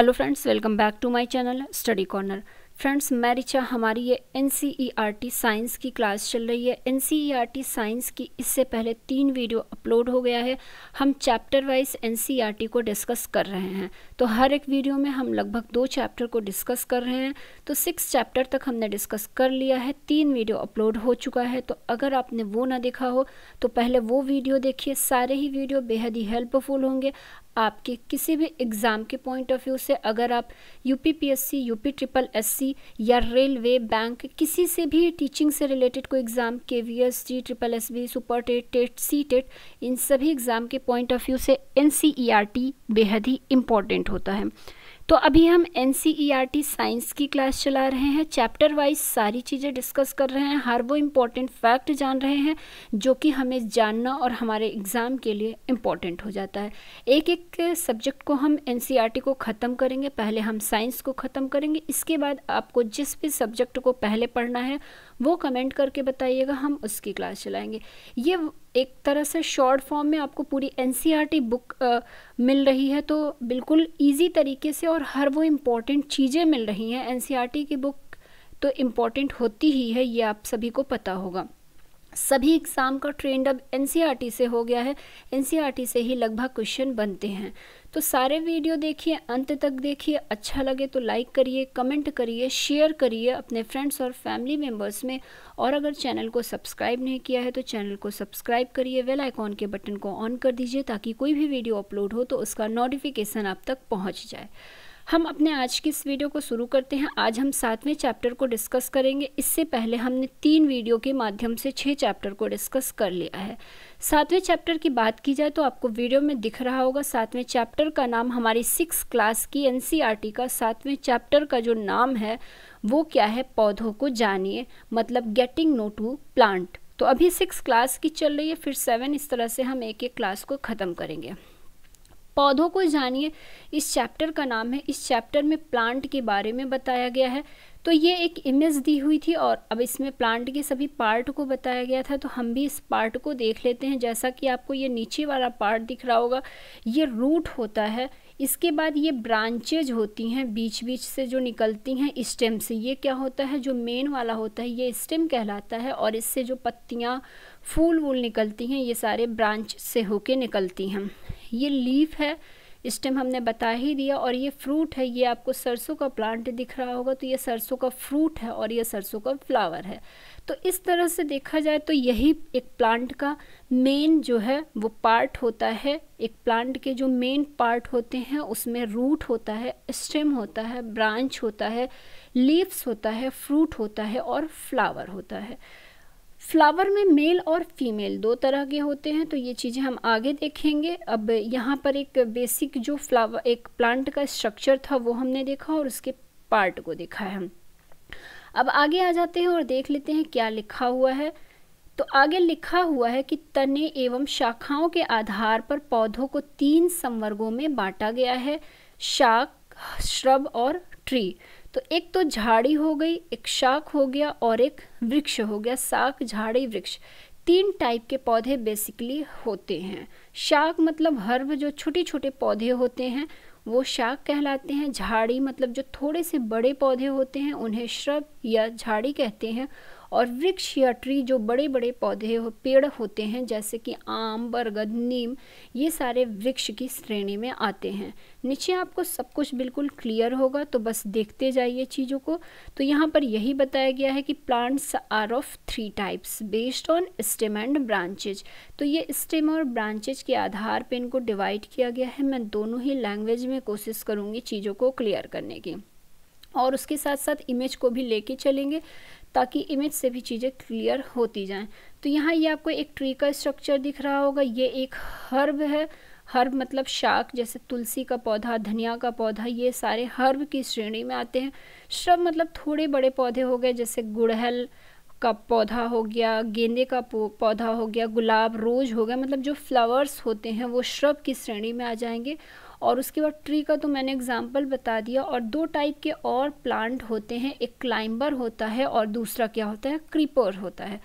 hello friends welcome back to my channel study corner friends मैं रिचा हमारी ये N science e की class चल रही है एन साइंस e की इससे पहले तीन वीडियो अपलोड हो गया है हम चैप्टर वाइज एन को डिस्कस कर रहे हैं तो हर एक वीडियो में हम लगभग दो चैप्टर को डिस्कस कर रहे हैं तो सिक्स चैप्टर तक हमने डिस्कस कर लिया है तीन वीडियो अपलोड हो चुका है तो अगर आपने वो ना देखा हो तो पहले वो वीडियो देखिए सारे ही वीडियो बेहद ही हेल्पफुल होंगे आपके किसी भी एग्ज़ाम के पॉइंट ऑफ व्यू से अगर आप U P P S C U P triple S C या रेलवे बैंक किसी से भी टीचिंग से रिलेटेड कोई exam K V S G triple S B super TET TET C TET इन सभी एग्ज़ाम के पॉइंट ऑफ व्यू से N C E R T बेहद ही इम्पॉर्टेंट होता है तो अभी हम एन साइंस e की क्लास चला रहे हैं चैप्टर वाइज सारी चीज़ें डिस्कस कर रहे हैं हर वो इम्पॉर्टेंट फैक्ट जान रहे हैं जो कि हमें जानना और हमारे एग्ज़ाम के लिए इम्पॉर्टेंट हो जाता है एक एक सब्जेक्ट को हम एन e को ख़त्म करेंगे पहले हम साइंस को ख़त्म करेंगे इसके बाद आपको जिस भी सब्जेक्ट को पहले पढ़ना है वो कमेंट करके बताइएगा हम उसकी क्लास चलाएंगे ये एक तरह से शॉर्ट फॉर्म में आपको पूरी एन बुक आ, मिल रही है तो बिल्कुल ईजी तरीके से और हर वो इम्पॉर्टेंट चीज़ें मिल रही हैं एन e की बुक तो इम्पॉर्टेंट होती ही है ये आप सभी को पता होगा सभी एग्ज़ाम का ट्रेंड अब एन e से हो गया है एन e से ही लगभग क्वेश्चन बनते हैं तो सारे वीडियो देखिए अंत तक देखिए अच्छा लगे तो लाइक करिए कमेंट करिए शेयर करिए अपने फ्रेंड्स और फैमिली मेम्बर्स में और अगर चैनल को सब्सक्राइब नहीं किया है तो चैनल को सब्सक्राइब करिए वेल आइकॉन के बटन को ऑन कर दीजिए ताकि कोई भी वीडियो अपलोड हो तो उसका नोटिफिकेशन आप तक पहुँच जाए हम अपने आज की इस वीडियो को शुरू करते हैं आज हम सातवें चैप्टर को डिस्कस करेंगे इससे पहले हमने तीन वीडियो के माध्यम से छः चैप्टर को डिस्कस कर लिया है सातवें चैप्टर की बात की जाए तो आपको वीडियो में दिख रहा होगा सातवें चैप्टर का नाम हमारी सिक्स क्लास की एन का सातवें चैप्टर का जो नाम है वो क्या है पौधों को जानिए मतलब गेटिंग नो टू प्लांट तो अभी सिक्स क्लास की चल रही है फिर सेवन इस तरह से हम एक एक क्लास को ख़त्म करेंगे पौधों को जानिए इस चैप्टर का नाम है इस चैप्टर में प्लांट के बारे में बताया गया है तो ये एक इमेज दी हुई थी और अब इसमें प्लांट के सभी पार्ट को बताया गया था तो हम भी इस पार्ट को देख लेते हैं जैसा कि आपको ये नीचे वाला पार्ट दिख रहा होगा ये रूट होता है इसके बाद ये ब्रांचेज होती हैं बीच बीच से जो निकलती हैं स्टेम से ये क्या होता है जो मेन वाला होता है ये स्टेम कहलाता है और इससे जो पत्तियाँ फूल वूल निकलती हैं ये सारे ब्रांच से होके निकलती हैं ये लीफ है स्टेम हमने बता ही दिया और ये फ्रूट है ये आपको सरसों का प्लांट दिख रहा होगा तो ये सरसों का फ्रूट है और ये सरसों का फ्लावर है तो इस तरह से देखा जाए तो यही एक प्लांट का मेन जो है वो पार्ट होता है एक प्लांट के जो मेन पार्ट होते हैं उसमें रूट होता है स्टेम होता है ब्रांच होता है लीव्स होता है फ्रूट होता है और फ्लावर होता है फ्लावर में मेल और फीमेल दो तरह के होते हैं तो ये चीज़ें हम आगे देखेंगे अब यहाँ पर एक बेसिक जो फ्लावर एक प्लांट का स्ट्रक्चर था वो हमने देखा और उसके पार्ट को देखा है हम अब आगे आ जाते हैं और देख लेते हैं क्या लिखा हुआ है तो आगे लिखा हुआ है कि तने एवं शाखाओं के आधार पर पौधों को तीन संवर्गों में बांटा गया है शाख श्रब और ट्री तो एक तो झाड़ी हो गई एक शाख हो गया और एक वृक्ष हो गया शाख झाड़ी वृक्ष तीन टाइप के पौधे बेसिकली होते हैं शाक मतलब हर्ब जो छोटे छोटे पौधे होते हैं वो शाक कहलाते हैं झाड़ी मतलब जो थोड़े से बड़े पौधे होते हैं उन्हें श्रब या झाड़ी कहते हैं और वृक्ष या ट्री जो बड़े बड़े पौधे हो पेड़ होते हैं जैसे कि आम बरगद नीम ये सारे वृक्ष की श्रेणी में आते हैं नीचे आपको सब कुछ बिल्कुल क्लियर होगा तो बस देखते जाइए चीज़ों को तो यहाँ पर यही बताया गया है कि plants are of three types based on stem and branches तो ये स्टेम और ब्रांचेज के आधार पर इनको डिवाइड किया गया है मैं दोनों ही लैंग्वेज में कोशिश करूँगी चीज़ों को क्लियर करने की और उसके साथ साथ इमेज को भी लेके चलेंगे ताकि इमेज से भी चीज़ें क्लियर होती जाएं तो यहाँ ये आपको एक ट्री का स्ट्रक्चर दिख रहा होगा ये एक हर्ब है हर्ब मतलब शाक जैसे तुलसी का पौधा धनिया का पौधा ये सारे हर्ब की श्रेणी में आते हैं श्रब मतलब थोड़े बड़े पौधे हो गए जैसे गुड़हल का पौधा हो गया गेंदे का पौधा हो गया गुलाब रोज़ हो गया मतलब जो फ्लावर्स होते हैं वो श्रब की श्रेणी में आ जाएंगे और उसके बाद ट्री का तो मैंने एग्जाम्पल बता दिया और दो टाइप के और प्लांट होते हैं एक क्लाइंबर होता है और दूसरा क्या होता है क्रीपर होता है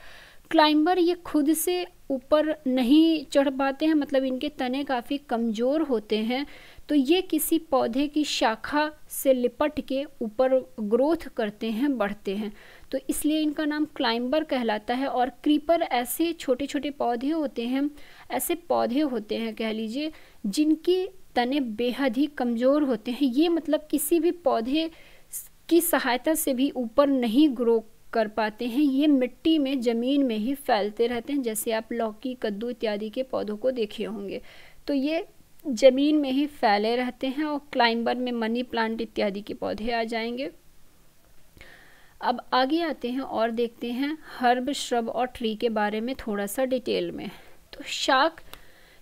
क्लाइंबर ये खुद से ऊपर नहीं चढ़ पाते हैं मतलब इनके तने काफ़ी कमज़ोर होते हैं तो ये किसी पौधे की शाखा से लिपट के ऊपर ग्रोथ करते हैं बढ़ते हैं तो इसलिए इनका नाम क्लाइंबर कहलाता है और क्रीपर ऐसे छोटे छोटे पौधे होते हैं ऐसे पौधे होते हैं कह लीजिए जिनके तने बेहद ही कमज़ोर होते हैं ये मतलब किसी भी पौधे की सहायता से भी ऊपर नहीं ग्रो कर पाते हैं ये मिट्टी में ज़मीन में ही फैलते रहते हैं जैसे आप लौकी कद्दू इत्यादि के पौधों को देखे होंगे तो ये ज़मीन में ही फैले रहते हैं और क्लाइंबर में मनी प्लांट इत्यादि के पौधे आ जाएंगे अब आगे आते हैं और देखते हैं हर्ब श्रब और ट्री के बारे में थोड़ा सा डिटेल में तो शाक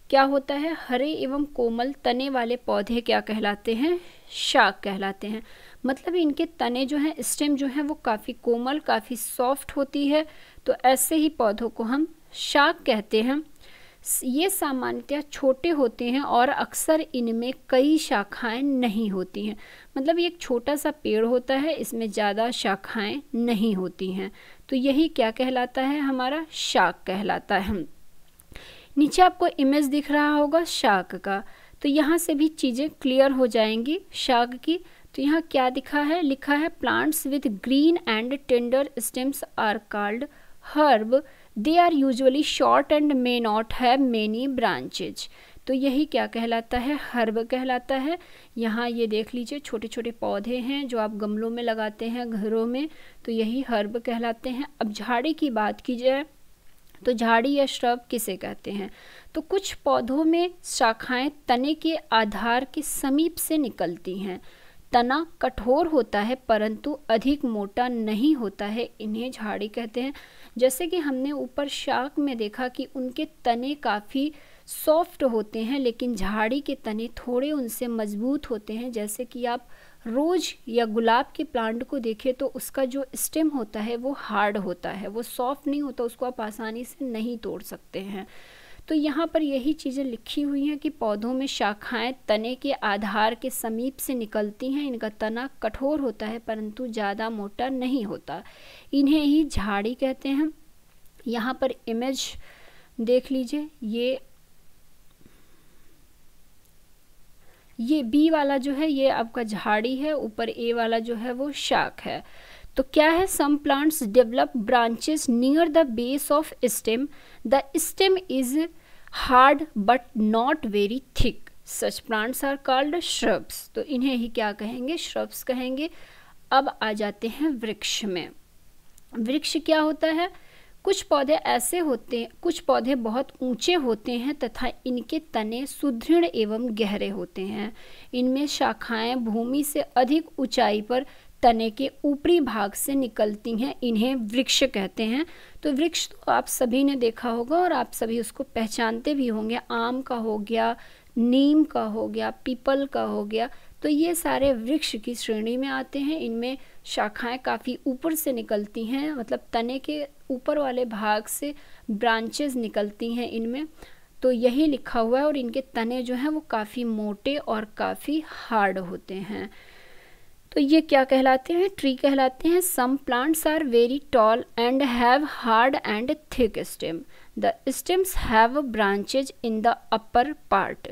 क्या होता है हरे एवं कोमल तने वाले पौधे क्या कहलाते हैं शाक कहलाते हैं मतलब इनके तने जो हैं स्टेम जो हैं वो काफ़ी कोमल काफ़ी सॉफ्ट होती है तो ऐसे ही पौधों को हम शाक कहते हैं ये सामान्यतः छोटे होते हैं और अक्सर इनमें कई शाखाएं नहीं होती हैं मतलब ये एक छोटा सा पेड़ होता है इसमें ज़्यादा शाखाएं नहीं होती हैं तो यही क्या कहलाता है हमारा शाक कहलाता है नीचे आपको इमेज दिख रहा होगा शाक का तो यहाँ से भी चीज़ें क्लियर हो जाएंगी शाक की तो यहाँ क्या दिखा है लिखा है plants with green and tender stems are called herb they are usually short and may not have many branches तो यही क्या कहलाता है हर्ब कहलाता है यहाँ ये देख लीजिए छोटे छोटे पौधे हैं जो आप गमलों में लगाते हैं घरों में तो यही हर्ब कहलाते हैं अब झाड़ी की बात की जाए तो झाड़ी या श्रब किसे कहते हैं तो कुछ पौधों में शाखाएं तने के आधार के समीप से निकलती हैं तना कठोर होता है परंतु अधिक मोटा नहीं होता है इन्हें झाड़ी कहते हैं जैसे कि हमने ऊपर शाख में देखा कि उनके तने काफ़ी सॉफ्ट होते हैं लेकिन झाड़ी के तने थोड़े उनसे मजबूत होते हैं जैसे कि आप रोज या गुलाब के प्लांट को देखें तो उसका जो स्टेम होता है वो हार्ड होता है वो सॉफ्ट नहीं होता उसको आप आसानी से नहीं तोड़ सकते हैं तो यहाँ पर यही चीज़ें लिखी हुई हैं कि पौधों में शाखाएं तने के आधार के समीप से निकलती हैं इनका तना कठोर होता है परंतु ज़्यादा मोटा नहीं होता इन्हें ही झाड़ी कहते हैं यहाँ पर इमेज देख लीजिए ये ये बी वाला जो है ये आपका झाड़ी है ऊपर ए वाला जो है वो शाख है तो क्या है some plants develop branches near the base of stem the stem is hard but not very thick such plants are called shrubs तो इन्हें ही क्या कहेंगे श्रब्स कहेंगे अब आ जाते हैं वृक्ष में वृक्ष क्या होता है कुछ पौधे ऐसे होते हैं कुछ पौधे बहुत ऊंचे होते हैं तथा इनके तने सुदृढ़ एवं गहरे होते हैं इनमें शाखाएं भूमि से अधिक ऊंचाई पर तने के ऊपरी भाग से निकलती हैं इन्हें वृक्ष कहते हैं तो वृक्ष तो आप सभी ने देखा होगा और आप सभी उसको पहचानते भी होंगे आम का हो गया नीम का हो गया पीपल का हो गया तो ये सारे वृक्ष की श्रेणी में आते हैं इनमें शाखाएं काफ़ी ऊपर से निकलती हैं मतलब तने के ऊपर वाले भाग से ब्रांचेस निकलती हैं इनमें तो यही लिखा हुआ है और इनके तने जो हैं वो काफ़ी मोटे और काफ़ी हार्ड होते हैं तो ये क्या कहलाते हैं ट्री कहलाते हैं some plants are very tall and have hard and thick stem the stems have branches in the upper part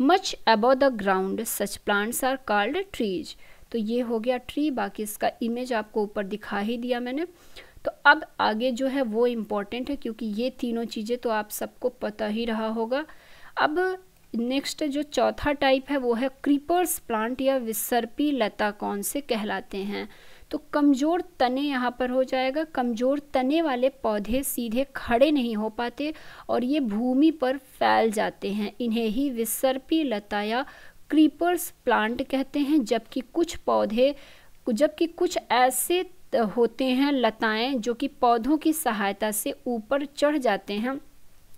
much above the ground such plants are called trees तो ये हो गया ट्री बाकी इसका इमेज आपको ऊपर दिखा ही दिया मैंने तो अब आगे जो है वो इम्पॉर्टेंट है क्योंकि ये तीनों चीज़ें तो आप सबको पता ही रहा होगा अब नेक्स्ट जो चौथा टाइप है वो है क्रीपर्स प्लांट या विसर्पी लता कौन से कहलाते हैं तो कमज़ोर तने यहाँ पर हो जाएगा कमज़ोर तने वाले पौधे सीधे खड़े नहीं हो पाते और ये भूमि पर फैल जाते हैं इन्हें ही विसर्पी लता या क्रीपर्स प्लांट कहते हैं जबकि कुछ पौधे जबकि कुछ ऐसे होते हैं लताएं जो कि पौधों की सहायता से ऊपर चढ़ जाते हैं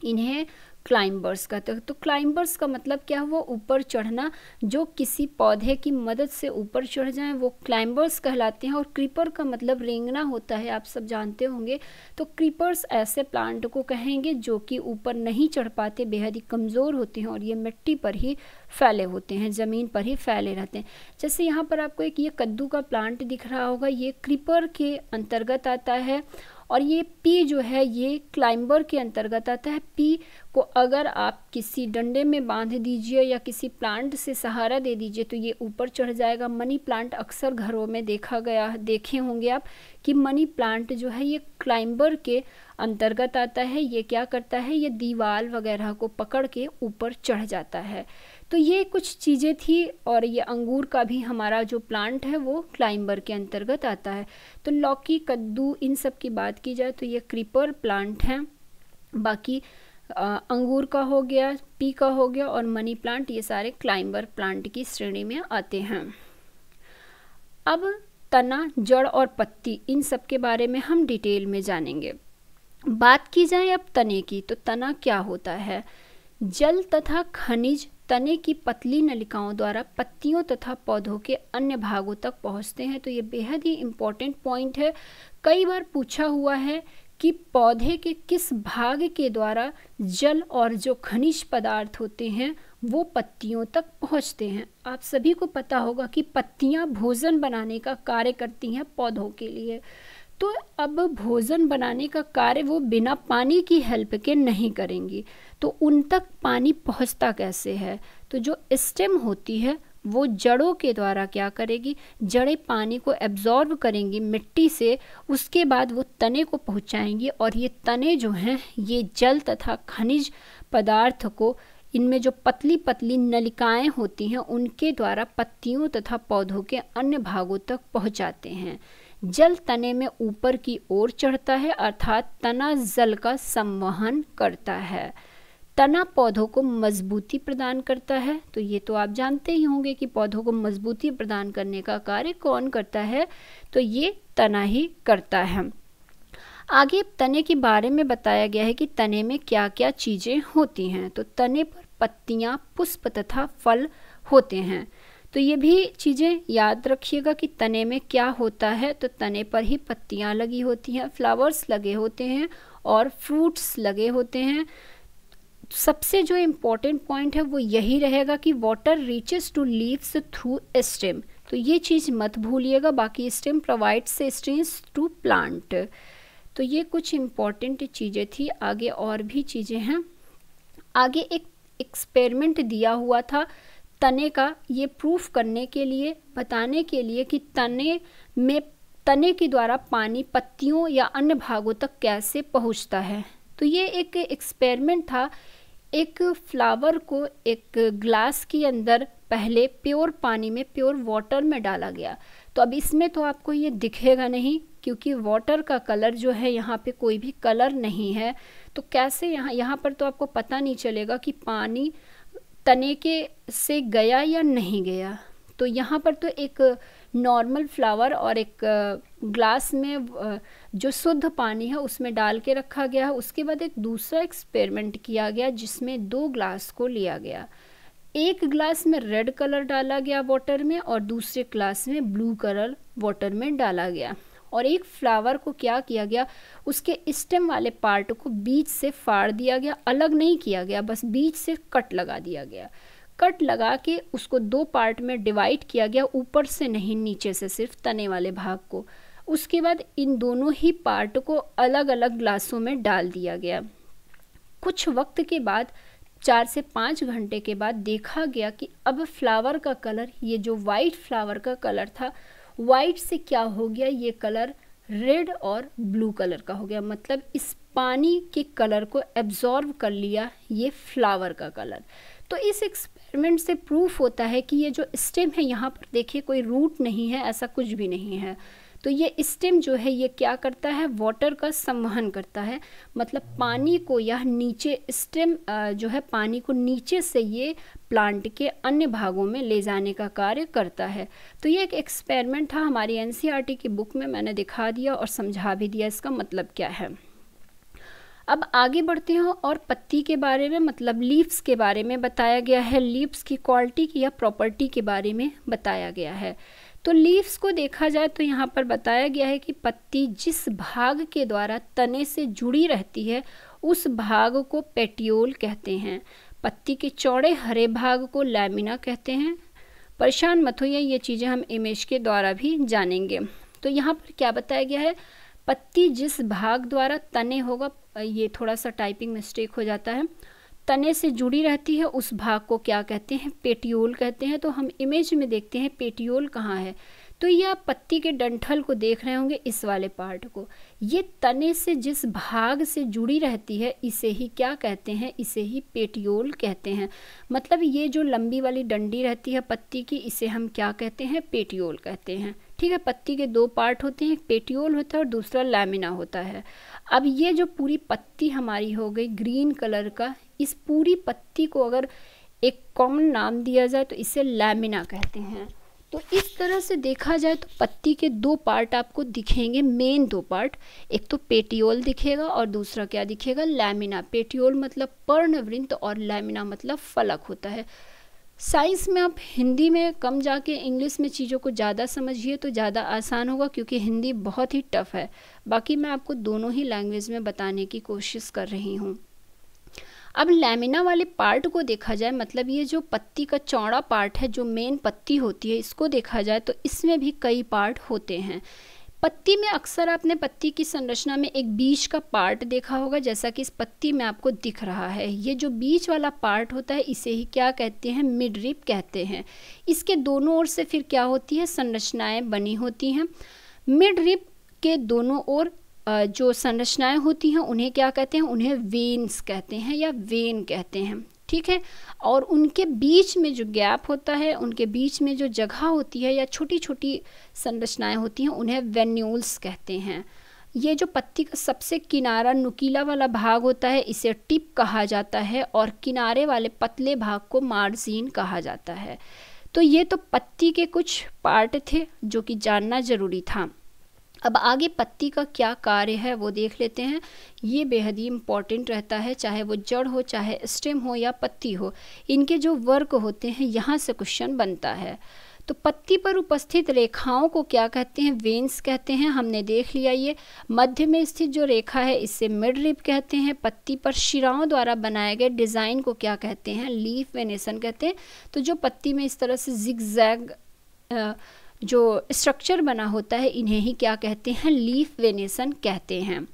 इन्हें क्लाइंबर्स कहते हैं तो क्लाइंबर्स तो का मतलब क्या हुआ ऊपर चढ़ना जो किसी पौधे की मदद से ऊपर चढ़ जाए वो क्लाइंबर्स कहलाते हैं और क्रीपर का मतलब रेंगना होता है आप सब जानते होंगे तो क्रीपर्स ऐसे प्लांट को कहेंगे जो कि ऊपर नहीं चढ़ पाते बेहद ही कमज़ोर होते हैं और ये मिट्टी पर ही फैले होते हैं ज़मीन पर ही फैले रहते हैं जैसे यहाँ पर आपको एक ये कद्दू का प्लांट दिख रहा होगा ये क्रीपर के अंतर्गत आता है और ये पी जो है ये क्लाइंबर के अंतर्गत आता है पी को अगर आप किसी डंडे में बांध दीजिए या किसी प्लांट से सहारा दे दीजिए तो ये ऊपर चढ़ जाएगा मनी प्लांट अक्सर घरों में देखा गया देखे होंगे आप कि मनी प्लांट जो है ये क्लाइंबर के अंतर्गत आता है ये क्या करता है ये दीवार वगैरह को पकड़ के ऊपर चढ़ जाता है तो ये कुछ चीज़ें थी और ये अंगूर का भी हमारा जो प्लांट है वो क्लाइंबर के अंतर्गत आता है तो लौकी कद्दू इन सब की बात की जाए तो ये क्रीपर प्लांट हैं बाकी आ, अंगूर का हो गया पी का हो गया और मनी प्लांट ये सारे क्लाइंबर प्लांट की श्रेणी में आते हैं अब तना जड़ और पत्ती इन सब के बारे में हम डिटेल में जानेंगे बात की जाए अब तने की तो तना क्या होता है जल तथा खनिज तने की पतली नलिकाओं द्वारा पत्तियों तथा पौधों के अन्य भागों तक पहुंचते हैं तो ये बेहद ही इम्पॉर्टेंट पॉइंट है कई बार पूछा हुआ है कि पौधे के किस भाग के द्वारा जल और जो खनिज पदार्थ होते हैं वो पत्तियों तक पहुंचते हैं आप सभी को पता होगा कि पत्तियां भोजन बनाने का कार्य करती हैं पौधों के लिए तो अब भोजन बनाने का कार्य वो बिना पानी की हेल्प के नहीं करेंगी तो उन तक पानी पहुंचता कैसे है तो जो स्टेम होती है वो जड़ों के द्वारा क्या करेगी जड़ें पानी को एब्जॉर्ब करेंगी मिट्टी से उसके बाद वो तने को पहुंचाएंगी और ये तने जो हैं ये जल तथा खनिज पदार्थ को इनमें जो पतली पतली नलिकाएं होती हैं उनके द्वारा पत्तियों तथा पौधों के अन्य भागों तक पहुंचाते हैं जल तने में ऊपर की ओर चढ़ता है अर्थात तना जल का संवहन करता है तना पौधों को मजबूती प्रदान करता है तो ये तो आप जानते ही होंगे कि पौधों को मजबूती प्रदान करने का कार्य कौन करता है तो ये तना ही करता है आगे तने के बारे में बताया गया है कि तने में क्या क्या चीज़ें होती हैं तो तने पर पत्तियाँ पुष्प तथा फल होते हैं तो ये भी चीज़ें याद रखिएगा कि तने में क्या होता है तो तने पर ही पत्तियाँ लगी होती हैं फ्लावर्स लगे होते हैं और फ्रूट्स लगे होते हैं सबसे जो इम्पोर्टेंट पॉइंट है वो यही रहेगा कि water reaches to leaves through stem तो ये चीज़ मत भूलिएगा बाकी stem provides streams to plant तो ये कुछ इम्पॉर्टेंट चीज़ें थी आगे और भी चीज़ें हैं आगे एक एक्सपेरिमेंट दिया हुआ था तने का ये प्रूफ करने के लिए बताने के लिए कि तने में तने के द्वारा पानी पत्तियों या अन्य भागों तक कैसे पहुंचता है तो ये एक एक्सपेरिमेंट था एक फ्लावर को एक ग्लास के अंदर पहले प्योर पानी में प्योर वाटर में डाला गया तो अब इसमें तो आपको ये दिखेगा नहीं क्योंकि वाटर का कलर जो है यहाँ पे कोई भी कलर नहीं है तो कैसे यहाँ यहाँ पर तो आपको पता नहीं चलेगा कि पानी तने के से गया या नहीं गया तो यहाँ पर तो एक नॉर्मल फ्लावर और एक ग्लास में जो शुद्ध पानी है उसमें डाल के रखा गया है उसके बाद एक दूसरा एक्सपेरिमेंट किया गया जिसमें दो ग्लास को लिया गया एक ग्लास में रेड कलर डाला गया वाटर में और दूसरे ग्लास में ब्लू कलर वाटर में डाला गया और एक फ्लावर को क्या किया गया उसके स्टेम वाले पार्ट को बीच से फाड़ दिया गया अलग नहीं किया गया बस बीच से कट लगा दिया गया कट लगा के उसको दो पार्ट में डिवाइड किया गया ऊपर से नहीं नीचे से सिर्फ तने वाले भाग को उसके बाद इन दोनों ही पार्ट को अलग अलग ग्लासों में डाल दिया गया कुछ वक्त के बाद चार से पाँच घंटे के बाद देखा गया कि अब फ्लावर का कलर ये जो वाइट फ्लावर का कलर था वाइट से क्या हो गया ये कलर रेड और ब्लू कलर का हो गया मतलब इस पानी के कलर को एब्जॉर्व कर लिया ये फ्लावर का कलर तो इस एक्सपेरिमेंट से प्रूफ होता है कि ये जो स्टेम है यहाँ पर देखिए कोई रूट नहीं है ऐसा कुछ भी नहीं है तो ये स्टेम जो है ये क्या करता है वाटर का संवहन करता है मतलब पानी को यह नीचे स्टेम जो है पानी को नीचे से ये प्लांट के अन्य भागों में ले जाने का कार्य करता है तो ये एक एक्सपेरिमेंट था हमारी एन e की बुक में मैंने दिखा दिया और समझा भी दिया इसका मतलब क्या है अब आगे बढ़ते हैं और पत्ती के बारे में मतलब लीव्स के बारे में बताया गया है लीव्स की क्वालिटी की या प्रॉपर्टी के बारे में बताया गया है तो लीव्स को देखा जाए तो यहाँ पर बताया गया है कि पत्ती जिस भाग के द्वारा तने से जुड़ी रहती है उस भाग को पेटियोल कहते हैं पत्ती के चौड़े हरे भाग को लैमिना कहते हैं परेशान मत होइए ये चीज़ें हम इमेज के द्वारा भी जानेंगे तो यहाँ पर क्या बताया गया है पत्ती जिस भाग द्वारा तने होगा ये थोड़ा सा टाइपिंग मिस्टेक हो जाता है तने से जुड़ी रहती है उस भाग को क्या कहते हैं पेटियोल कहते हैं तो हम इमेज में देखते हैं पेटियोल कहाँ है तो ये आप पत्ती के डंठल को देख रहे होंगे इस वाले पार्ट को ये तने से जिस भाग से जुड़ी रहती है इसे ही क्या कहते हैं इसे ही पेटियोल कहते हैं मतलब ये जो लंबी वाली डंडी रहती है पत्ती की इसे हम क्या कहते हैं पेटियोल कहते हैं ठीक है पत्ती के दो पार्ट होते हैं एक पेटियोल होता है और दूसरा लैमिना होता है अब ये जो पूरी पत्ती हमारी हो गई ग्रीन कलर का इस पूरी पत्ती को अगर एक कॉमन नाम दिया जाए तो इसे लैमिना कहते हैं तो इस तरह से देखा जाए तो पत्ती के दो पार्ट आपको दिखेंगे मेन दो पार्ट एक तो पेटियोल दिखेगा और दूसरा क्या दिखेगा लैमिना पेटियोल मतलब पर्णवृंत और लैमिना मतलब फलक होता है साइंस में आप हिंदी में कम जाके इंग्लिश में चीज़ों को ज़्यादा समझिए तो ज़्यादा आसान होगा क्योंकि हिंदी बहुत ही टफ है बाकी मैं आपको दोनों ही लैंग्वेज में बताने की कोशिश कर रही हूँ अब लैमिना वाले पार्ट को देखा जाए मतलब ये जो पत्ती का चौड़ा पार्ट है जो मेन पत्ती होती है इसको देखा जाए तो इसमें भी कई पार्ट होते हैं पत्ती में अक्सर आपने पत्ती की संरचना में एक बीज का पार्ट देखा होगा जैसा कि इस पत्ती में आपको दिख रहा है ये जो बीज वाला पार्ट होता है इसे ही क्या कहते हैं मिड रिप कहते हैं इसके दोनों ओर से फिर क्या होती है संरचनाएं बनी होती हैं मिड रिप के दोनों ओर जो संरचनाएं होती हैं उन्हें क्या कहते हैं उन्हें वेन्स कहते हैं या वेन कहते हैं ठीक है और उनके बीच में जो गैप होता है उनके बीच में जो जगह होती है या छोटी छोटी संरचनाएं होती हैं उन्हें वेन्यूल्स कहते हैं ये जो पत्ती का सबसे किनारा नुकीला वाला भाग होता है इसे टिप कहा जाता है और किनारे वाले पतले भाग को मार्जिन कहा जाता है तो ये तो पत्ती के कुछ पार्ट थे जो कि जानना ज़रूरी था अब आगे पत्ती का क्या कार्य है वो देख लेते हैं ये बेहद ही इम्पॉर्टेंट रहता है चाहे वो जड़ हो चाहे स्टेम हो या पत्ती हो इनके जो वर्क होते हैं यहाँ से क्वेश्चन बनता है तो पत्ती पर उपस्थित रेखाओं को क्या कहते हैं वेन्स कहते हैं हमने देख लिया ये मध्य में स्थित जो रेखा है इसे मिड रिप कहते हैं पत्ती पर शिराओं द्वारा बनाए गए डिज़ाइन को क्या कहते हैं लीफ वेनेसन कहते हैं तो जो पत्ती में इस तरह से जिग जैग जो स्ट्रक्चर बना होता है इन्हें ही क्या कहते हैं लीफ वेनेसन कहते हैं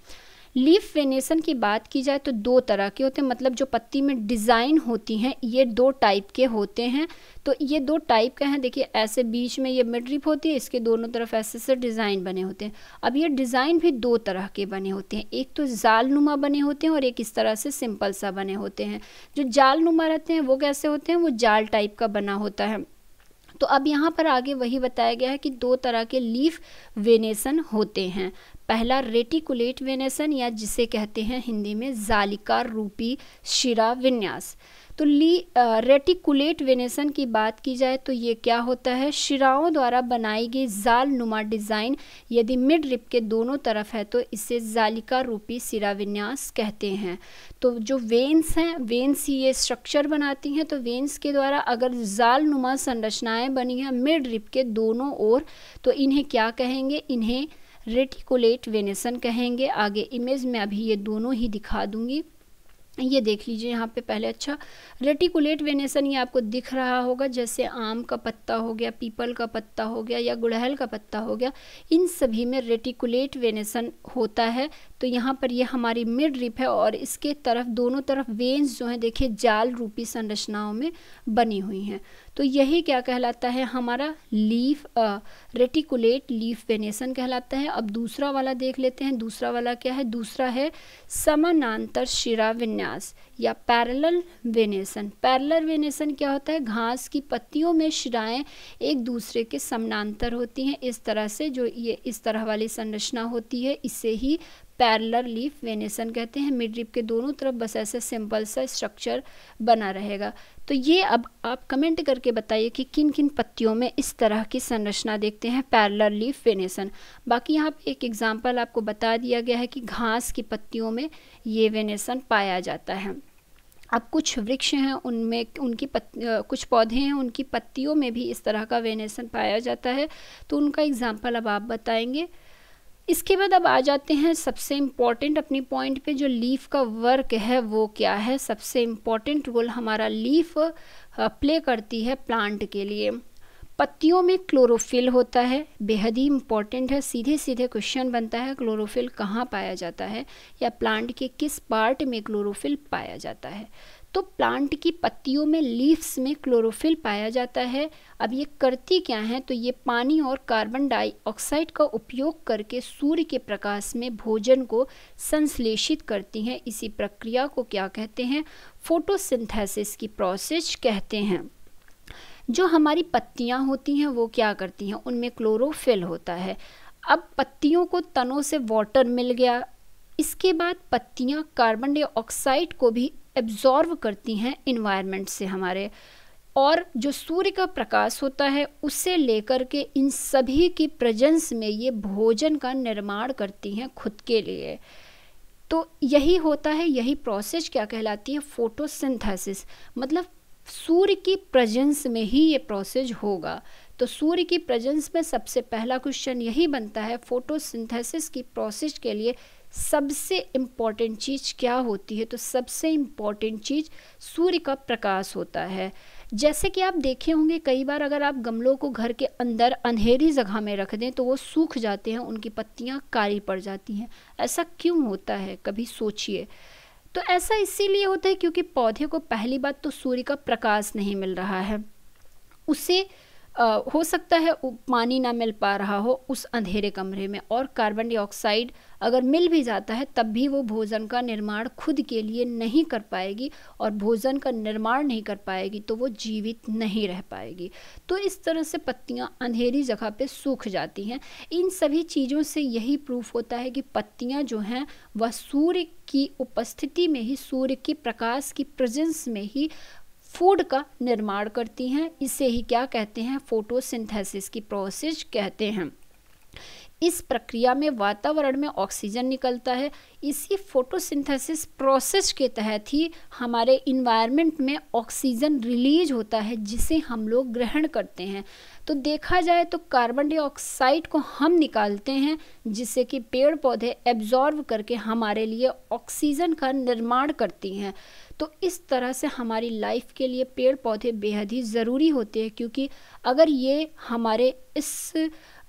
लीफ वेनेसन की बात की जाए तो दो तरह के होते हैं मतलब जो पत्ती में डिज़ाइन होती हैं ये दो टाइप के होते हैं तो ये दो टाइप के हैं देखिए ऐसे बीच में ये मिड रिप होती है इसके दोनों तरफ ऐसे से डिज़ाइन बने होते हैं अब ये डिज़ाइन भी दो तरह के बने होते हैं एक तो जालनुमा बने होते हैं और एक इस तरह से सिंपल सा बने होते हैं जो जाल नुमा रहते हैं वो कैसे होते हैं वो जाल टाइप का बना होता है तो अब यहाँ पर आगे वही बताया गया है कि दो तरह के लीफ वेनेसन होते हैं पहला रेटिकुलेट वेनेसन या जिसे कहते हैं हिंदी में जालिका रूपी शिरा विन्यास तो ली रेटिकुलेट वेनेसन की बात की जाए तो ये क्या होता है शिराओं द्वारा बनाई गई जाल नुमा डिज़ाइन यदि मिड रिप के दोनों तरफ है तो इसे जालिका रूपी सिरा विन्यास कहते हैं तो जो वेन्स हैं वेन्स ही ये स्ट्रक्चर बनाती हैं तो वेन्स के द्वारा अगर जाल नुमा संरचनाएँ बनी हैं मिड रिप के दोनों ओर तो इन्हें क्या कहेंगे इन्हें रेटिकुलेट वेनेसन कहेंगे आगे इमेज में अभी ये दोनों ही दिखा दूंगी ये देख लीजिए यहाँ पे पहले अच्छा रेटिकुलेट वेनेसन ये आपको दिख रहा होगा जैसे आम का पत्ता हो गया पीपल का पत्ता हो गया या गुड़हल का पत्ता हो गया इन सभी में रेटिकुलेट वेनेसन होता है तो यहाँ पर ये यह हमारी मिड रिप है और इसके तरफ दोनों तरफ वेन्स जो हैं देखिए जाल रूपी संरचनाओं में बनी हुई हैं तो यही क्या कहलाता है हमारा लीफ रेटिकुलेट लीफ वेनेसन कहलाता है अब दूसरा वाला देख लेते हैं दूसरा वाला क्या है दूसरा है समानांतर शिरा विन्यास या पैरेलल वेनेसन पैरेलल वेनेसन क्या होता है घास की पत्तियों में शिराएं एक दूसरे के समानांतर होती हैं इस तरह से जो ये इस तरह वाली संरचना होती है इसे ही पैरलर लीफ वेनेसन कहते हैं मिड रिप के दोनों तरफ बस ऐसे सिंपल सा स्ट्रक्चर बना रहेगा तो ये अब आप कमेंट करके बताइए कि किन किन पत्तियों में इस तरह की संरचना देखते हैं पैरलर लीफ वेनेसन बाकी यहाँ पे एक एग्जांपल आपको बता दिया गया है कि घास की पत्तियों में ये वेनेसन पाया जाता है अब कुछ वृक्ष हैं उनमें उनकी पत, कुछ पौधे हैं उनकी पत्तियों में भी इस तरह का वेनेसन पाया जाता है तो उनका एग्ज़ाम्पल अब आप बताएंगे इसके बाद अब आ जाते हैं सबसे इम्पॉर्टेंट अपनी पॉइंट पे जो लीफ का वर्क है वो क्या है सबसे इम्पॉर्टेंट रोल हमारा लीफ प्ले करती है प्लांट के लिए पत्तियों में क्लोरोफिल होता है बेहद ही इम्पॉर्टेंट है सीधे सीधे क्वेश्चन बनता है क्लोरोफिल कहाँ पाया जाता है या प्लांट के किस पार्ट में क्लोरोफिल पाया जाता है तो प्लांट की पत्तियों में लीव्स में क्लोरोफिल पाया जाता है अब ये करती क्या हैं तो ये पानी और कार्बन डाइऑक्साइड का उपयोग करके सूर्य के प्रकाश में भोजन को संश्लेषित करती हैं इसी प्रक्रिया को क्या कहते हैं फोटोसिंथेसिस की प्रोसेस कहते हैं जो हमारी पत्तियां होती हैं वो क्या करती हैं उनमें क्लोरोफिल होता है अब पत्तियों को तनों से वाटर मिल गया इसके बाद पत्तियां कार्बन डाइऑक्साइड को भी एब्जॉर्व करती हैं इन्वायरमेंट से हमारे और जो सूर्य का प्रकाश होता है उससे लेकर के इन सभी की प्रजेंस में ये भोजन का निर्माण करती हैं खुद के लिए तो यही होता है यही प्रोसेस क्या कहलाती है फोटोसिंथेसिस मतलब सूर्य की प्रजेंस में ही ये प्रोसेस होगा तो सूर्य की प्रजेंस में सबसे पहला क्वेश्चन यही बनता है फोटोसिंथेसिस की प्रोसेस के लिए सबसे इम्पॉर्टेंट चीज़ क्या होती है तो सबसे इम्पॉर्टेंट चीज़ सूर्य का प्रकाश होता है जैसे कि आप देखे होंगे कई बार अगर आप गमलों को घर के अंदर अंधेरी जगह में रख दें तो वो सूख जाते हैं उनकी पत्तियां काली पड़ जाती हैं ऐसा क्यों होता है कभी सोचिए तो ऐसा इसीलिए होता है क्योंकि पौधे को पहली बात तो सूर्य का प्रकाश नहीं मिल रहा है उसे आ, हो सकता है पानी ना मिल पा रहा हो उस अंधेरे कमरे में और कार्बन डाइऑक्साइड अगर मिल भी जाता है तब भी वो भोजन का निर्माण खुद के लिए नहीं कर पाएगी और भोजन का निर्माण नहीं कर पाएगी तो वो जीवित नहीं रह पाएगी तो इस तरह से पत्तियाँ अंधेरी जगह पे सूख जाती हैं इन सभी चीज़ों से यही प्रूफ होता है कि पत्तियाँ जो हैं वह सूर्य की उपस्थिति में ही सूर्य के प्रकाश की प्रजेंस में ही फूड का निर्माण करती हैं इसे ही क्या कहते हैं फोटोसिंथेसिस की प्रोसेस कहते हैं इस प्रक्रिया में वातावरण में ऑक्सीजन निकलता है इसी फोटोसिंथेसिस प्रोसेस के तहत ही हमारे इन्वायरमेंट में ऑक्सीजन रिलीज होता है जिसे हम लोग ग्रहण करते हैं तो देखा जाए तो कार्बन डाइऑक्साइड को हम निकालते हैं जिससे कि पेड़ पौधे एब्जॉर्व करके हमारे लिए ऑक्सीजन का निर्माण करती हैं तो इस तरह से हमारी लाइफ के लिए पेड़ पौधे बेहद ही ज़रूरी होते हैं क्योंकि अगर ये हमारे इस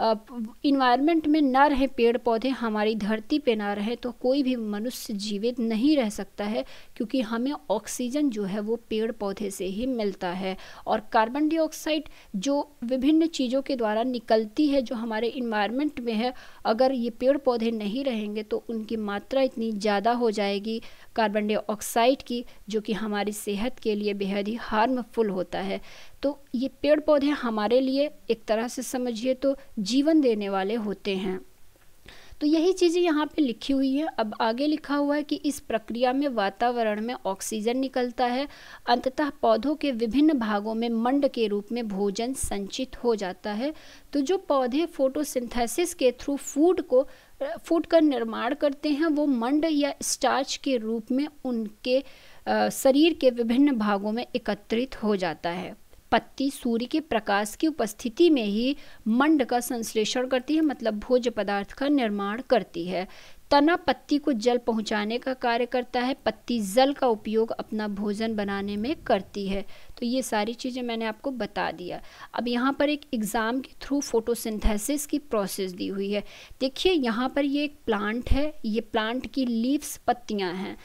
इन्वायरमेंट में ना रहे पेड़ पौधे हमारी धरती पे ना रहे तो कोई भी मनुष्य जीवित नहीं रह सकता है क्योंकि हमें ऑक्सीजन जो है वो पेड़ पौधे से ही मिलता है और कार्बन डाइऑक्साइड जो विभिन्न चीज़ों के द्वारा निकलती है जो हमारे इन्वायरमेंट में है अगर ये पेड़ पौधे नहीं रहेंगे तो उनकी मात्रा इतनी ज़्यादा हो जाएगी कार्बन डाइऑक्साइड की जो कि हमारी सेहत के लिए बेहद ही हार्मफुल होता है तो ये पेड़ पौधे हमारे लिए एक तरह से समझिए तो जीवन देने वाले होते हैं तो यही चीज़ें यहाँ पे लिखी हुई हैं अब आगे लिखा हुआ है कि इस प्रक्रिया में वातावरण में ऑक्सीजन निकलता है अंततः पौधों के विभिन्न भागों में मंड के रूप में भोजन संचित हो जाता है तो जो पौधे फोटोसिंथेसिस के थ्रू फूड को फूड का निर्माण करते हैं वो मंड या स्टार्च के रूप में उनके शरीर के विभिन्न भागों में एकत्रित हो जाता है पत्ती सूर्य के प्रकाश की उपस्थिति में ही मंड का संश्लेषण करती है मतलब भोज पदार्थ का निर्माण करती है तना पत्ती को जल पहुंचाने का कार्य करता है पत्ती जल का उपयोग अपना भोजन बनाने में करती है तो ये सारी चीज़ें मैंने आपको बता दिया अब यहाँ पर एक एग्ज़ाम के थ्रू फोटोसिंथेसिस की प्रोसेस दी हुई है देखिए यहाँ पर ये एक प्लांट है ये प्लांट की लीव्स पत्तियाँ हैं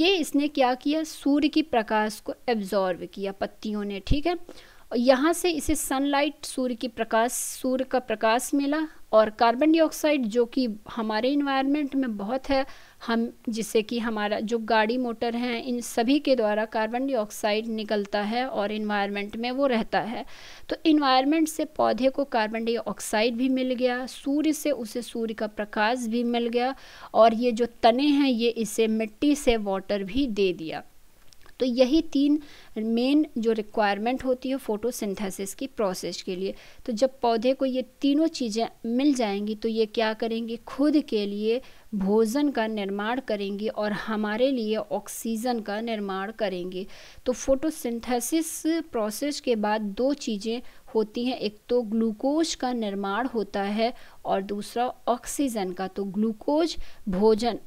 ये इसने क्या किया सूर्य की प्रकाश को एब्जॉर्व किया पत्तियों ने ठीक है और यहाँ से इसे सनलाइट सूर्य की प्रकाश सूर्य का प्रकाश मिला और कार्बन डाइऑक्साइड जो कि हमारे इन्वायरमेंट में बहुत है हम जिससे कि हमारा जो गाड़ी मोटर हैं इन सभी के द्वारा कार्बन डाइऑक्साइड निकलता है और इन्वायरमेंट में वो रहता है तो इन्वायरमेंट से पौधे को कार्बन डाइऑक्साइड भी मिल गया सूर्य से उसे सूर्य का प्रकाश भी मिल गया और ये जो तने हैं ये इसे मिट्टी से वाटर भी दे दिया तो यही तीन मेन जो रिक्वायरमेंट होती है फोटोसिंथेसिस की प्रोसेस के लिए तो जब पौधे को ये तीनों चीज़ें मिल जाएंगी तो ये क्या करेंगे खुद के लिए भोजन का निर्माण करेंगे और हमारे लिए ऑक्सीजन का निर्माण करेंगे तो फोटोसिंथेसिस प्रोसेस के बाद दो चीज़ें होती हैं एक तो ग्लूकोज का निर्माण होता है और दूसरा ऑक्सीजन का तो ग्लूकोज भोजन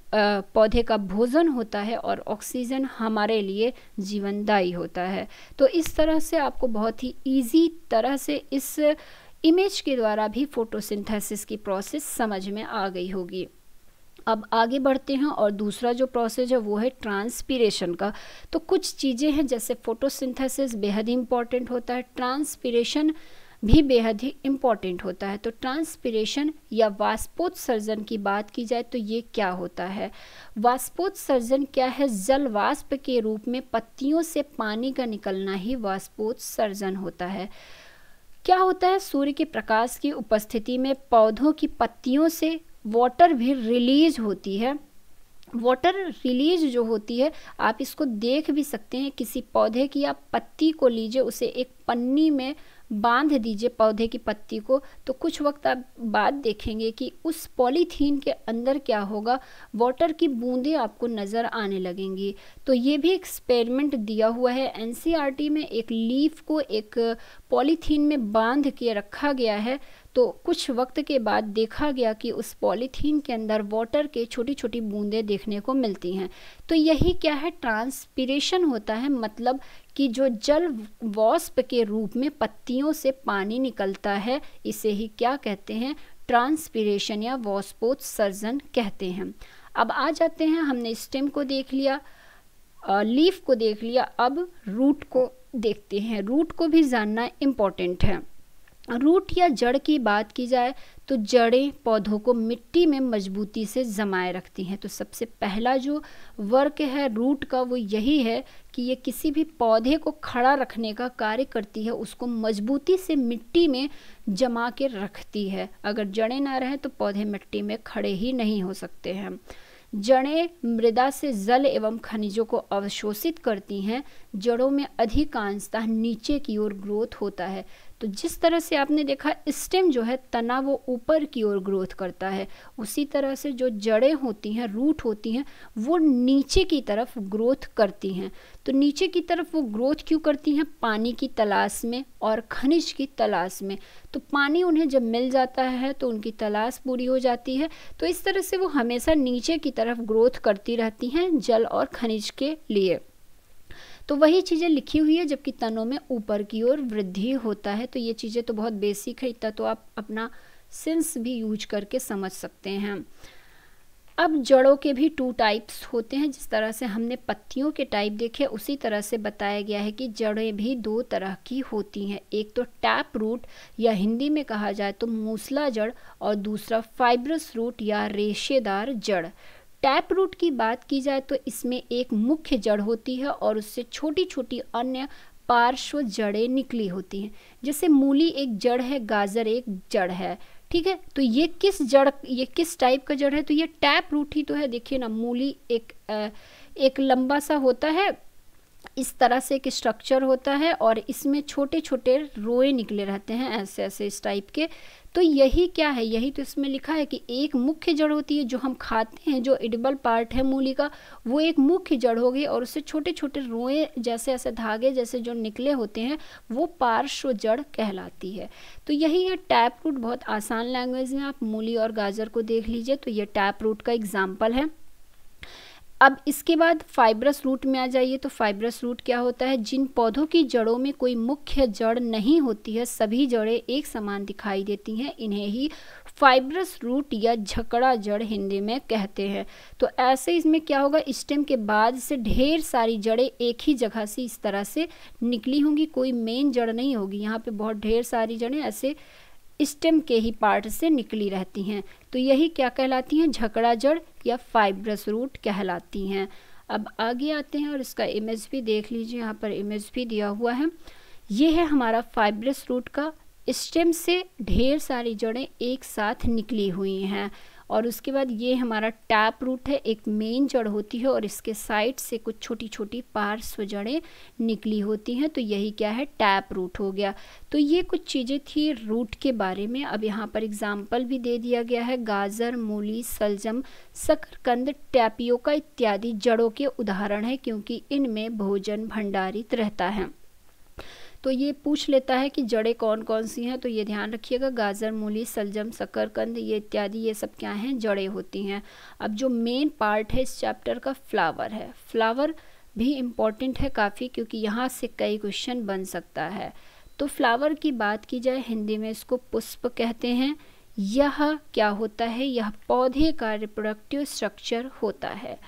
पौधे का भोजन होता है और ऑक्सीजन हमारे लिए जीवनदायी होता है तो इस तरह से आपको बहुत ही ईजी तरह से इस इमेज के द्वारा भी फोटोसिंथेसिस की प्रोसेस समझ में आ गई होगी अब आगे बढ़ते हैं और दूसरा जो प्रोसेस है वो है ट्रांसपीरेशन का तो कुछ चीज़ें हैं जैसे फोटोसिंथेसिस बेहद ही इम्पॉर्टेंट होता है ट्रांसपीरेशन भी बेहद ही इम्पॉर्टेंट होता है तो ट्रांसपीरेशन या वाष्पोत्सर्जन की बात की जाए तो ये क्या होता है वाष्पोत्सर्जन क्या है जल वाष्प के रूप में पत्तियों से पानी का निकलना ही वाष्पोत्सर्जन होता है क्या होता है सूर्य के प्रकाश की उपस्थिति में पौधों की पत्तियों से वाटर भी रिलीज होती है वाटर रिलीज जो होती है आप इसको देख भी सकते हैं किसी पौधे की आप पत्ती को लीजिए उसे एक पन्नी में बांध दीजिए पौधे की पत्ती को तो कुछ वक्त आप बाद देखेंगे कि उस पॉलीथीन के अंदर क्या होगा वाटर की बूंदें आपको नज़र आने लगेंगी तो ये भी एक्सपेरिमेंट दिया हुआ है एनसीईआरटी e में एक लीफ को एक पॉलीथीन में बांध के रखा गया है तो कुछ वक्त के बाद देखा गया कि उस पॉलीथीन के अंदर वाटर के छोटी छोटी बूंदें देखने को मिलती हैं तो यही क्या है ट्रांसपिरेशन होता है मतलब कि जो जल वॉस्प के रूप में पत्तियों से पानी निकलता है इसे ही क्या कहते हैं ट्रांसपिरेशन या सर्जन कहते हैं अब आ जाते हैं हमने स्टेम को देख लिया लीफ को देख लिया अब रूट को देखते हैं रूट को भी जानना इम्पॉर्टेंट है रूट या जड़ की बात की जाए तो जड़ें पौधों को मिट्टी में मजबूती से जमाए रखती हैं तो सबसे पहला जो वर्क है रूट का वो यही है कि ये किसी भी पौधे को खड़ा रखने का कार्य करती है उसको मजबूती से मिट्टी में जमा के रखती है अगर जड़ें ना रहें तो पौधे मिट्टी में खड़े ही नहीं हो सकते हैं जड़ें मृदा से जल एवं खनिजों को अवशोषित करती हैं जड़ों में अधिकांशतः नीचे की ओर ग्रोथ होता है तो जिस तरह से आपने देखा स्टेम जो है तना वो ऊपर की ओर ग्रोथ करता है उसी तरह से जो जड़ें होती हैं रूट होती हैं वो नीचे की तरफ ग्रोथ करती हैं तो नीचे की तरफ वो ग्रोथ क्यों करती हैं पानी की तलाश में और खनिज की तलाश में तो पानी उन्हें जब मिल जाता है तो उनकी तलाश पूरी हो जाती है तो इस तरह से वो हमेशा नीचे की तरफ ग्रोथ करती रहती हैं जल और खनिज के लिए तो वही चीज़ें लिखी हुई है जबकि तनों में ऊपर की ओर वृद्धि होता है तो ये चीज़ें तो बहुत बेसिक है इतना तो आप अपना सेंस भी यूज करके समझ सकते हैं अब जड़ों के भी टू टाइप्स होते हैं जिस तरह से हमने पत्तियों के टाइप देखे उसी तरह से बताया गया है कि जड़ें भी दो तरह की होती हैं एक तो टैप रूट या हिंदी में कहा जाए तो मूसला जड़ और दूसरा फाइब्रस रूट या रेशेदार जड़ टैप रूट की बात की जाए तो इसमें एक मुख्य जड़ होती है और उससे छोटी छोटी अन्य पार्श्व जड़ें निकली होती हैं जैसे मूली एक जड़ है गाजर एक जड़ है ठीक है तो ये किस जड़ ये किस टाइप का जड़ है तो ये टैप रूट ही तो है देखिए ना मूली एक एक लंबा सा होता है इस तरह से एक स्ट्रक्चर होता है और इसमें छोटे छोटे रोए निकले रहते हैं ऐसे ऐसे इस टाइप के तो यही क्या है यही तो इसमें लिखा है कि एक मुख्य जड़ होती है जो हम खाते हैं जो एडिबल पार्ट है मूली का वो एक मुख्य जड़ होगी और उससे छोटे छोटे रोए जैसे ऐसे धागे जैसे जो निकले होते हैं वो पार्श्व जड़ कहलाती है तो यही है टैप रूट बहुत आसान लैंग्वेज में आप मूली और गाजर को देख लीजिए तो ये टैप रूट का एग्जाम्पल है अब इसके बाद फाइब्रस रूट में आ जाइए तो फाइब्रस रूट क्या होता है जिन पौधों की जड़ों में कोई मुख्य जड़ नहीं होती है सभी जड़ें एक समान दिखाई देती हैं इन्हें ही फाइब्रस रूट या झकड़ा जड़ हिंदी में कहते हैं तो ऐसे इसमें क्या होगा स्टेम के बाद से ढेर सारी जड़ें एक ही जगह से इस तरह से निकली होंगी कोई मेन जड़ नहीं होगी यहाँ पर बहुत ढेर सारी जड़ें ऐसे स्टेम के ही पार्ट से निकली रहती हैं तो यही क्या कहलाती हैं झकड़ा जड़ या फाइब्रस रूट कहलाती हैं अब आगे आते हैं और इसका इमेज भी देख लीजिए यहाँ पर इमेज भी दिया हुआ है ये है हमारा फाइब्रस रूट का स्टेम से ढेर सारी जड़ें एक साथ निकली हुई हैं और उसके बाद ये हमारा टैप रूट है एक मेन जड़ होती है और इसके साइड से कुछ छोटी छोटी पार्श्व जड़ें निकली होती हैं तो यही क्या है टैप रूट हो गया तो ये कुछ चीज़ें थी रूट के बारे में अब यहाँ पर एग्जाम्पल भी दे दिया गया है गाजर मूली सलजम शकरकंद का इत्यादि जड़ों के उदाहरण है क्योंकि इनमें भोजन भंडारित रहता है तो ये पूछ लेता है कि जड़ें कौन कौन सी हैं तो ये ध्यान रखिएगा गाजर मूली सलजम शकरकंद ये इत्यादि ये सब क्या हैं जड़ें होती हैं अब जो मेन पार्ट है इस चैप्टर का फ्लावर है फ्लावर भी इम्पॉर्टेंट है काफ़ी क्योंकि यहाँ से कई क्वेश्चन बन सकता है तो फ्लावर की बात की जाए हिंदी में इसको पुष्प कहते हैं यह क्या होता है यह पौधे का रिप्रोडक्टिव स्ट्रक्चर होता है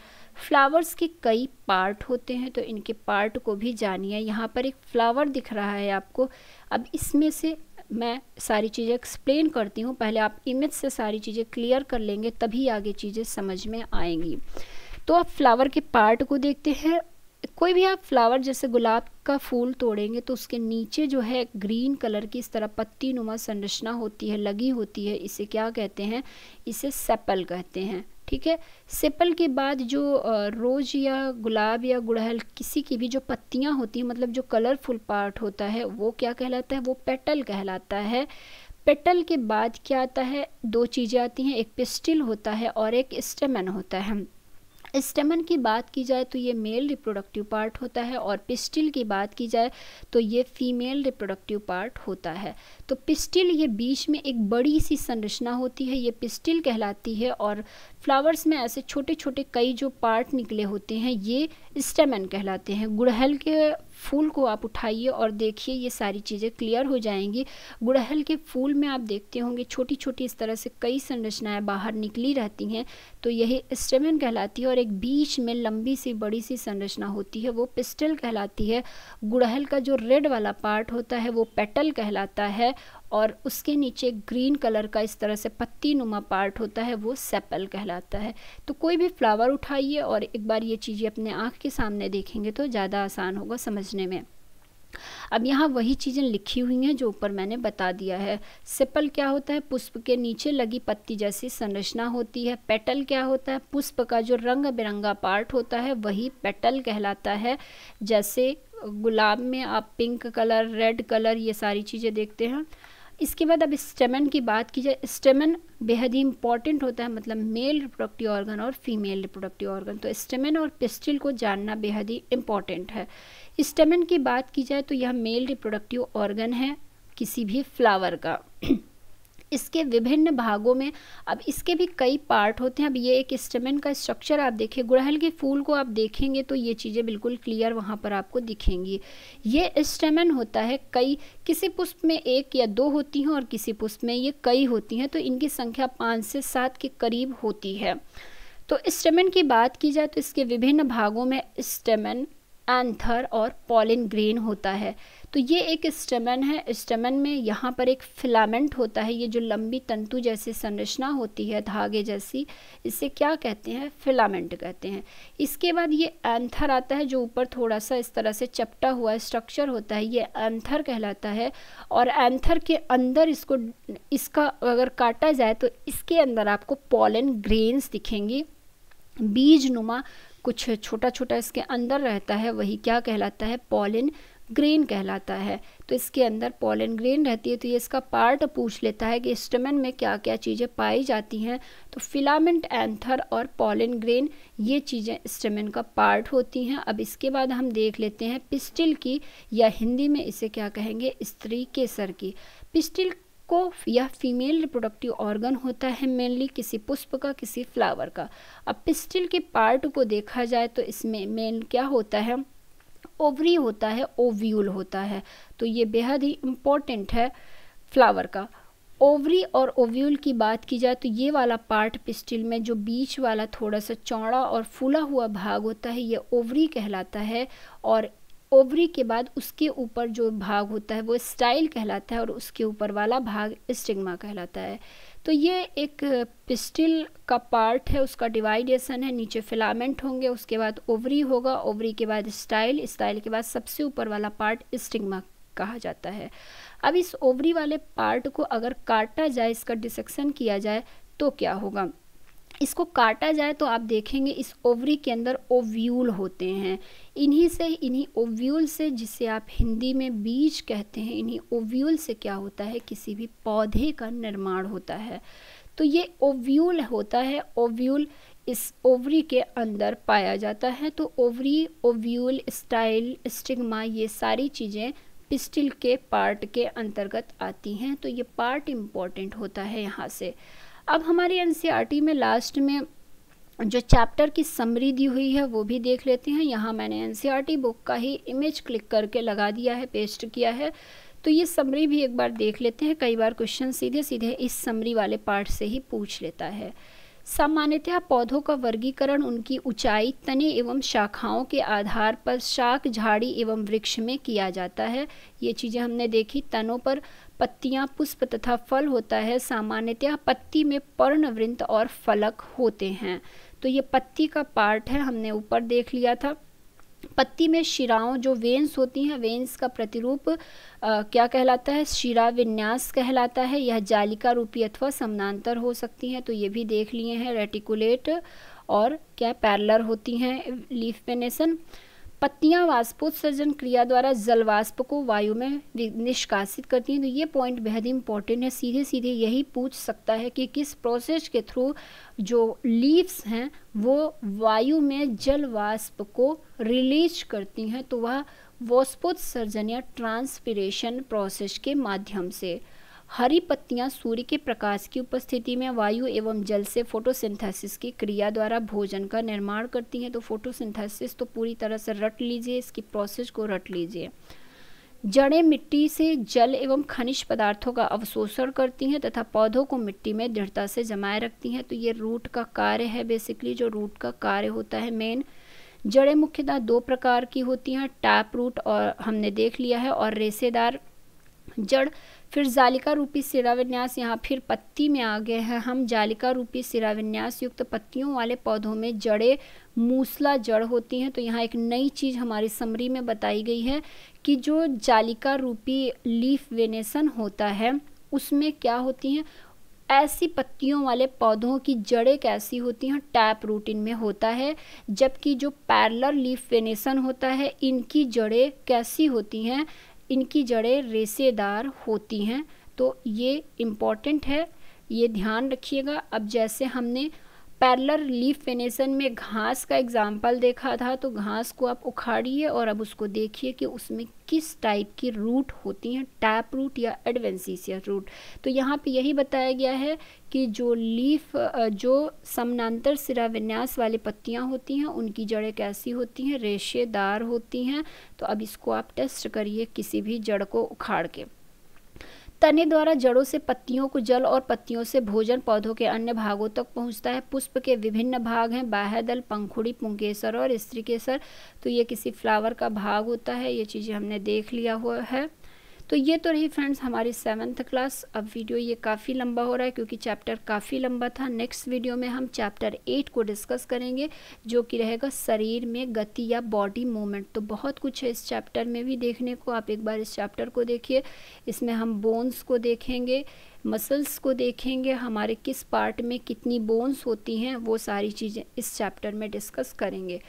फ्लावर्स के कई पार्ट होते हैं तो इनके पार्ट को भी जानिए यहाँ पर एक फ्लावर दिख रहा है आपको अब इसमें से मैं सारी चीज़ें एक्सप्लेन करती हूँ पहले आप इमेज से सारी चीज़ें क्लियर कर लेंगे तभी आगे चीज़ें समझ में आएंगी तो आप फ्लावर के पार्ट को देखते हैं कोई भी आप फ्लावर जैसे गुलाब का फूल तोड़ेंगे तो उसके नीचे जो है ग्रीन कलर की इस तरह पत्ती नुमा संरचना होती है लगी होती है इसे क्या कहते हैं इसे सेपल कहते हैं ठीक है सेपल के बाद जो रोज़ या गुलाब या गुड़हल किसी की भी जो पत्तियाँ होती हैं मतलब जो कलरफुल पार्ट होता है वो क्या कहलाता है वो पेटल कहलाता है पेटल के बाद क्या आता है दो चीज़ें आती हैं एक पिस्टिल होता है और एक स्टेमन होता है स्टेमन की बात की जाए तो ये मेल रिप्रोडक्टिव पार्ट होता है और पिस्टिल की बात की जाए तो ये फीमेल रिप्रोडक्टिव पार्ट होता है तो पिस्टिल ये बीच में एक बड़ी सी संरचना होती है ये पिस्टिल कहलाती है और फ्लावर्स में ऐसे छोटे छोटे कई जो पार्ट निकले होते हैं ये स्टेमन कहलाते हैं गुड़हल के फूल को आप उठाइए और देखिए ये सारी चीज़ें क्लियर हो जाएंगी गुड़हल के फूल में आप देखते होंगे छोटी छोटी इस तरह से कई संरचनाएं बाहर निकली रहती हैं तो यही स्टेमिन कहलाती है और एक बीच में लंबी सी बड़ी सी संरचना होती है वो पिस्टल कहलाती है गुड़हल का जो रेड वाला पार्ट होता है वो पेटल कहलाता है और उसके नीचे ग्रीन कलर का इस तरह से पत्ती नुमा पार्ट होता है वो सेपल कहलाता है तो कोई भी फ्लावर उठाइए और एक बार ये चीज़ें अपने आँख के सामने देखेंगे तो ज़्यादा आसान होगा समझने में अब यहाँ वही चीज़ें लिखी हुई हैं जो ऊपर मैंने बता दिया है सिपल क्या होता है पुष्प के नीचे लगी पत्ती जैसी संरचना होती है पेटल क्या होता है पुष्प का जो रंग बिरंगा पार्ट होता है वही पेटल कहलाता है जैसे गुलाब में आप पिंक कलर रेड कलर ये सारी चीज़ें देखते हैं इसके बाद अब स्टेमन की बात की जाए स्टेमन बेहद ही इंपॉर्टेंट होता है मतलब मेल रिप्रोडक्टिव ऑर्गन और फीमेल रिप्रोडक्टिव ऑर्गन तो स्टेमन और पिस्टिल को जानना बेहद ही इम्पॉर्टेंट है स्टेमन की बात की जाए तो यह मेल रिप्रोडक्टिव ऑर्गन है किसी भी फ्लावर का इसके विभिन्न भागों में अब इसके भी कई पार्ट होते हैं अब ये एक स्टेमिन का स्ट्रक्चर आप देखें गुड़हल के फूल को आप देखेंगे तो ये चीज़ें बिल्कुल क्लियर वहाँ पर आपको दिखेंगी ये स्टेमिन होता है कई किसी पुष्प में एक या दो होती हैं और किसी पुष्प में ये कई होती हैं तो इनकी संख्या पाँच से सात के करीब होती है तो स्टेमिन की बात की जाए तो इसके विभिन्न भागों में स्टेमिन एंथर और पॉलिन ग्रेन होता है तो ये एक स्टेमन है स्टेमन में यहाँ पर एक फिलामेंट होता है ये जो लंबी तंतु जैसी संरचना होती है धागे जैसी इसे क्या कहते हैं फिलामेंट कहते हैं इसके बाद ये एंथर आता है जो ऊपर थोड़ा सा इस तरह से चपटा हुआ स्ट्रक्चर होता है ये एंथर कहलाता है और एंथर के अंदर इसको इसका अगर काटा जाए तो इसके अंदर आपको पॉलन ग्रेन्स दिखेंगी बीज नुमा कुछ छोटा छोटा इसके अंदर रहता है वही क्या कहलाता है पॉलिन ग्रेन कहलाता है तो इसके अंदर पॉलिन ग्रेन रहती है तो ये इसका पार्ट पूछ लेता है कि स्टमन में क्या क्या चीज़ें पाई जाती हैं तो फिलामेंट एंथर और पॉलिन ग्रेन ये चीज़ें स्टमन का पार्ट होती हैं अब इसके बाद हम देख लेते हैं पिस्टिल की या हिंदी में इसे क्या कहेंगे स्त्री केसर की पिस्टिल को या फीमेल रिप्रोडक्टिव ऑर्गन होता है मेनली किसी पुष्प का किसी फ्लावर का अब पिस्टिल के पार्ट को देखा जाए तो इसमें मेन क्या होता है ओवरी होता है ओव्यूल होता है तो ये बेहद ही इम्पोर्टेंट है फ्लावर का ओवरी और ओव्यूल की बात की जाए तो ये वाला पार्ट पिस्टिल में जो बीच वाला थोड़ा सा चौड़ा और फूला हुआ भाग होता है ये ओवरी कहलाता है और ओवरी के बाद उसके ऊपर जो भाग होता है वो स्टाइल कहलाता है और उसके ऊपर वाला भाग स्टिग्मा कहलाता है तो ये एक पिस्टिल का पार्ट है उसका डिवाइडेशन है नीचे फिलामेंट होंगे उसके बाद ओवरी होगा ओवरी के बाद स्टाइल स्टाइल के बाद सबसे ऊपर वाला पार्ट स्टिग्मा कहा जाता है अब इस ओवरी वाले पार्ट को अगर काटा जाए इसका डिसेक्शन किया जाए तो क्या होगा इसको काटा जाए तो आप देखेंगे इस ओवरी के अंदर ओव्यूल होते हैं इन्हीं से इन्हीं ओव्यूल से जिसे आप हिंदी में बीज कहते हैं इन्हीं ओव्यूल से क्या होता है किसी भी पौधे का निर्माण होता है तो ये ओव्यूल होता है ओव्यूल इस ओवरी के अंदर पाया जाता है तो ओवरी ओव्यूल स्टाइल स्टिग्मा ये सारी चीज़ें पिस्टिल के पार्ट के अंतर्गत आती हैं तो ये पार्ट इम्पॉर्टेंट होता है यहाँ से अब हमारी एन e में लास्ट में जो चैप्टर की समरी दी हुई है वो भी देख लेते हैं यहाँ मैंने एन बुक e का ही इमेज क्लिक करके लगा दिया है पेस्ट किया है तो ये समरी भी एक बार देख लेते हैं कई बार क्वेश्चन सीधे सीधे इस समरी वाले पार्ट से ही पूछ लेता है सामान्यतः पौधों का वर्गीकरण उनकी ऊंचाई तने एवं शाखाओं के आधार पर शाक झाड़ी एवं वृक्ष में किया जाता है ये चीज़ें हमने देखी तनों पर पत्तियां पुष्प तथा फल होता है सामान्यतः पत्ती में पर्णवृंत और फलक होते हैं तो ये पत्ती का पार्ट है हमने ऊपर देख लिया था पत्ती में शिराओं जो वेंस होती हैं वेंस का प्रतिरूप आ, क्या कहलाता है शिरा विन्यास कहलाता है यह जालिका रूपी अथवा समानांतर हो सकती हैं तो ये भी देख लिए हैं रेटिकुलेट और क्या पैरलर होती हैं लीफ पेनेसन पत्तियां वाष्पोत्सर्जन क्रिया द्वारा जल वाष्प को वायु में निष्कासित करती हैं तो ये पॉइंट बेहद इंपॉर्टेंट है सीधे सीधे यही पूछ सकता है कि किस प्रोसेस के थ्रू जो लीव्स हैं वो वायु में जल वाष्प को रिलीज करती हैं तो वह वाष्पोत्सर्जन या ट्रांसपिरेशन प्रोसेस के माध्यम से हरी पत्तियां सूर्य के प्रकाश की उपस्थिति में वायु एवं जल से फोटोसिंथेसिस की क्रिया द्वारा भोजन का निर्माण करती हैं तो फोटोसिंथेसिस तो पूरी तरह से रट लीजिए इसकी प्रोसेस को रट लीजिए जड़ें मिट्टी से जल एवं खनिज पदार्थों का अवशोषण करती हैं तथा पौधों को मिट्टी में दृढ़ता से जमाए रखती हैं तो ये रूट का कार्य है बेसिकली जो रूट का कार्य होता है मेन जड़ें मुख्यतः दो प्रकार की होती हैं टैप रूट और हमने देख लिया है और रेसेदार जड़ फिर जालिका रूपी सिरा विन्यास यहाँ फिर पत्ती में आ गए हैं हम जालिका रूपी सिरा विन्यास युक्त पत्तियों वाले पौधों में जड़ें मूसला जड़ होती हैं तो यहाँ एक नई चीज़ हमारी समरी में बताई गई है कि जो जालिका रूपी लीफ वेनेसन होता है उसमें क्या होती हैं ऐसी पत्तियों वाले पौधों की जड़ें कैसी होती हैं टैप रूटीन में होता है जबकि जो पैरलर लीफ वेनेसन होता है इनकी जड़ें कैसी होती हैं इनकी जड़ें रेसेदार होती हैं तो ये इम्पॉर्टेंट है ये ध्यान रखिएगा अब जैसे हमने पैरलर लीफ फेनेसन में घास का एग्जाम्पल देखा था तो घास को आप उखाड़िए और अब उसको देखिए कि उसमें किस टाइप की रूट होती हैं टैप रूट या एडवेंसीसिया रूट तो यहाँ पे यही बताया गया है कि जो लीफ जो समानांतर सिरा विन्यास वाली पत्तियाँ होती हैं उनकी जड़ें कैसी होती हैं रेशेदार होती हैं तो अब इसको आप टेस्ट करिए किसी भी जड़ को उखाड़ के तने द्वारा जड़ों से पत्तियों को जल और पत्तियों से भोजन पौधों के अन्य भागों तक पहुंचता है पुष्प के विभिन्न भाग हैं बाह्य दल पंखुड़ी पुंकेसर और स्त्रीकेसर तो ये किसी फ्लावर का भाग होता है ये चीज़ें हमने देख लिया हुआ है तो ये तो रही फ्रेंड्स हमारी सेवन्थ क्लास अब वीडियो ये काफ़ी लंबा हो रहा है क्योंकि चैप्टर काफ़ी लंबा था नेक्स्ट वीडियो में हम चैप्टर एट को डिस्कस करेंगे जो कि रहेगा शरीर में गति या बॉडी मूवमेंट तो बहुत कुछ है इस चैप्टर में भी देखने को आप एक बार इस चैप्टर को देखिए इसमें हम बोन्स को देखेंगे मसल्स को देखेंगे हमारे किस पार्ट में कितनी बोन्स होती हैं वो सारी चीज़ें इस चैप्टर में डिस्कस करेंगे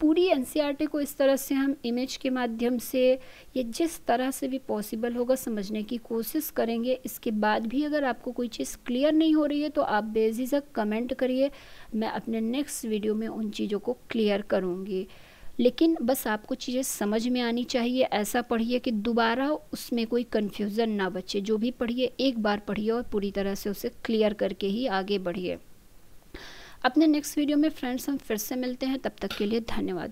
पूरी एन e को इस तरह से हम इमेज के माध्यम से या जिस तरह से भी पॉसिबल होगा समझने की कोशिश करेंगे इसके बाद भी अगर आपको कोई चीज़ क्लियर नहीं हो रही है तो आप बेझिझक कमेंट करिए मैं अपने नेक्स्ट वीडियो में उन चीज़ों को क्लियर करूँगी लेकिन बस आपको चीज़ें समझ में आनी चाहिए ऐसा पढ़िए कि दोबारा उसमें कोई कन्फ्यूज़न ना बचे जो भी पढ़िए एक बार पढ़िए और पूरी तरह से उसे क्लियर करके ही आगे बढ़िए अपने नेक्स्ट वीडियो में फ्रेंड्स हम फिर से मिलते हैं तब तक के लिए धन्यवाद